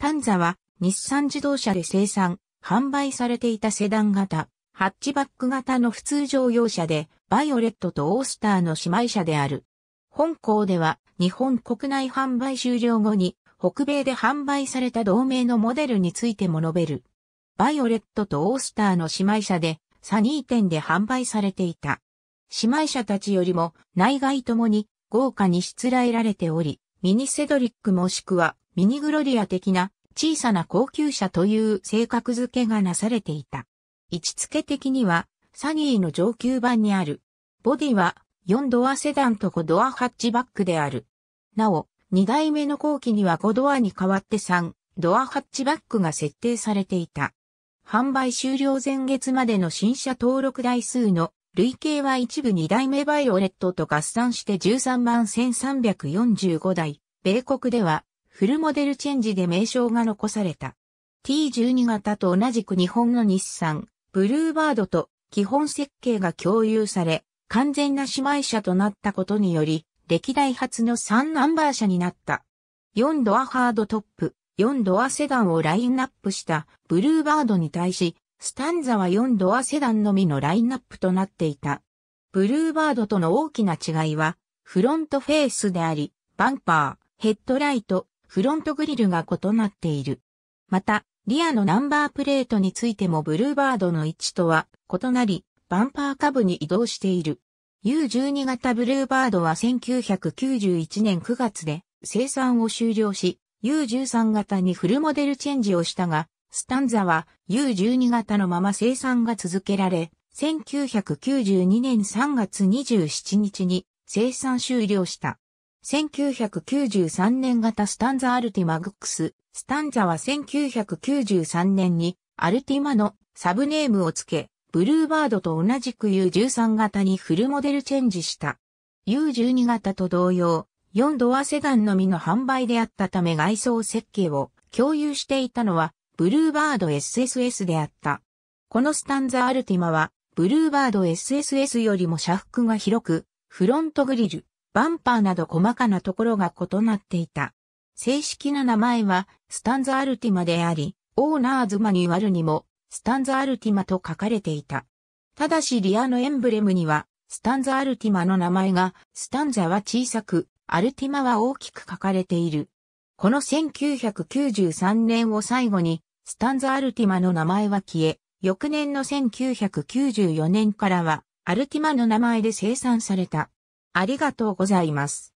タンザは日産自動車で生産、販売されていたセダン型、ハッチバック型の普通乗用車で、バイオレットとオースターの姉妹車である。本校では日本国内販売終了後に北米で販売された同盟のモデルについても述べる。バイオレットとオースターの姉妹車でサニー店で販売されていた。姉妹車たちよりも内外ともに豪華にしつらえられており、ミニセドリックもしくはミニグロリア的な小さな高級車という性格付けがなされていた。位置付け的には、サニーの上級版にある。ボディは4ドアセダンと5ドアハッチバックである。なお、2代目の後期には5ドアに代わって3ドアハッチバックが設定されていた。販売終了前月までの新車登録台数の累計は一部2代目バイオレットと合算して13万1345台。米国ではフルモデルチェンジで名称が残された。T12 型と同じく日本の日産、ブルーバードと基本設計が共有され、完全な姉妹車となったことにより、歴代初の3ナンバー車になった。4ドアハードトップ、4ドアセダンをラインナップしたブルーバードに対し、スタンザは4ドアセダンのみのラインナップとなっていた。ブルーバードとの大きな違いは、フロントフェースであり、バンパー、ヘッドライト、フロントグリルが異なっている。また、リアのナンバープレートについてもブルーバードの位置とは異なり、バンパー下部に移動している。U12 型ブルーバードは1991年9月で生産を終了し、U13 型にフルモデルチェンジをしたが、スタンザは U12 型のまま生産が続けられ、1992年3月27日に生産終了した。1993年型スタンザアルティマグックス。スタンザは1993年にアルティマのサブネームをつけ、ブルーバードと同じく U13 型にフルモデルチェンジした。U12 型と同様、4ドアセダンのみの販売であったため外装設計を共有していたのはブルーバード SSS であった。このスタンザアルティマはブルーバード SSS よりも車幅が広く、フロントグリル、バンパーなど細かなところが異なっていた。正式な名前は、スタンザ・アルティマであり、オーナーズ・マニュアルにも、スタンザ・アルティマと書かれていた。ただしリアのエンブレムには、スタンザ・アルティマの名前が、スタンザは小さく、アルティマは大きく書かれている。この1993年を最後に、スタンザ・アルティマの名前は消え、翌年の1994年からは、アルティマの名前で生産された。ありがとうございます。